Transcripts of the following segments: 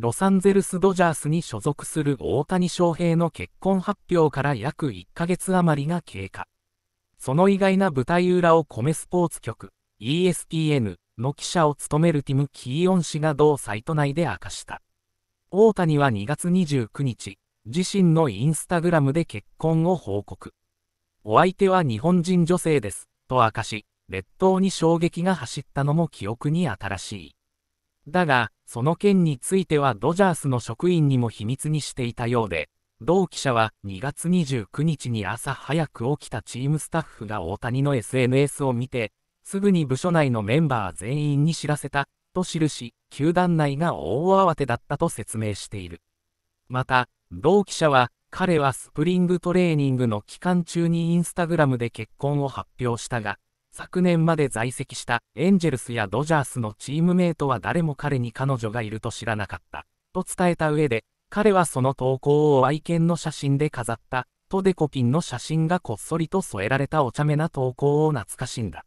ロサンゼルス・ドジャースに所属する大谷翔平の結婚発表から約1ヶ月余りが経過。その意外な舞台裏を米スポーツ局 ESPN の記者を務めるティム・キーオン氏が同サイト内で明かした。大谷は2月29日、自身のインスタグラムで結婚を報告。お相手は日本人女性です、と明かし、列島に衝撃が走ったのも記憶に新しい。だが、その件についてはドジャースの職員にも秘密にしていたようで、同記者は2月29日に朝早く起きたチームスタッフが大谷の SNS を見て、すぐに部署内のメンバー全員に知らせた、と記し、球団内が大慌てだったと説明している。また、同記者は、彼はスプリングトレーニングの期間中にインスタグラムで結婚を発表したが、昨年まで在籍したエンジェルスやドジャースのチームメートは誰も彼に彼女がいると知らなかった、と伝えた上で、彼はその投稿を愛犬の写真で飾った、とデコピンの写真がこっそりと添えられたお茶目な投稿を懐かしんだ。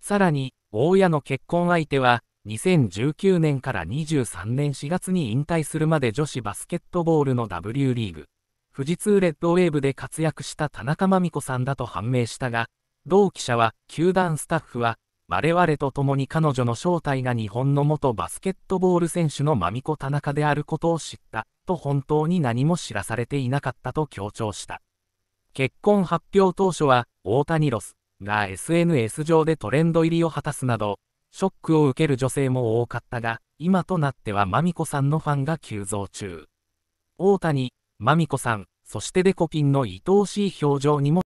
さらに、大家の結婚相手は、2019年から23年4月に引退するまで女子バスケットボールの W リーグ、富士通レッドウェーブで活躍した田中真美子さんだと判明したが、同記者は、球団スタッフは、我々と共に彼女の正体が日本の元バスケットボール選手のマミコ田中であることを知った、と本当に何も知らされていなかったと強調した。結婚発表当初は、大谷ロスが SNS 上でトレンド入りを果たすなど、ショックを受ける女性も多かったが、今となってはマミコさんのファンが急増中。大谷、マミコさん、そしてデコピンの愛おしい表情にも